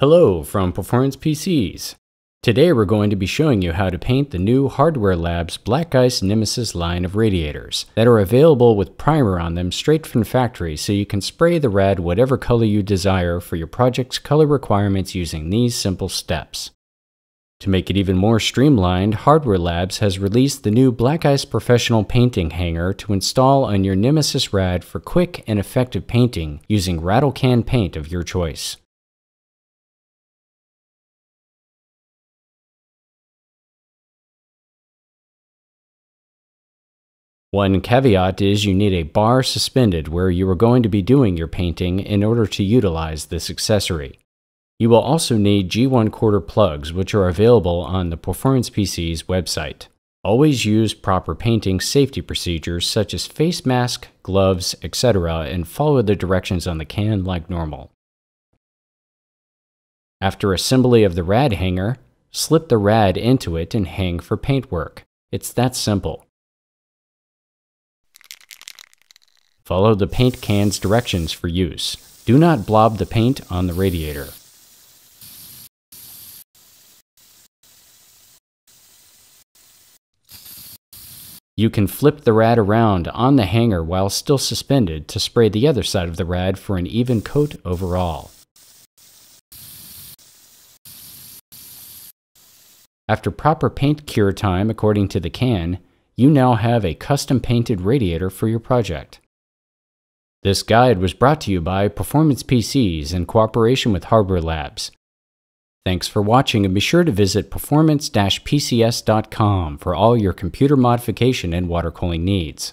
Hello from Performance PCs. Today we're going to be showing you how to paint the new Hardware Labs Black Ice Nemesis line of radiators that are available with primer on them straight from factory so you can spray the red whatever color you desire for your project's color requirements using these simple steps. To make it even more streamlined, Hardware Labs has released the new Black Ice Professional Painting Hanger to install on your Nemesis Rad for quick and effective painting using rattle can paint of your choice. One caveat is you need a bar suspended where you are going to be doing your painting in order to utilize this accessory. You will also need G1 quarter plugs which are available on the Performance PC's website. Always use proper painting safety procedures such as face mask, gloves, etc. and follow the directions on the can like normal. After assembly of the rad hanger, slip the rad into it and hang for paintwork. It's that simple. Follow the paint can's directions for use. Do not blob the paint on the radiator. You can flip the rad around on the hanger while still suspended to spray the other side of the rad for an even coat overall. After proper paint cure time according to the can, you now have a custom painted radiator for your project. This guide was brought to you by Performance PCs in cooperation with Harbor Labs. Thanks for watching and be sure to visit performance-pcs.com for all your computer modification and water cooling needs.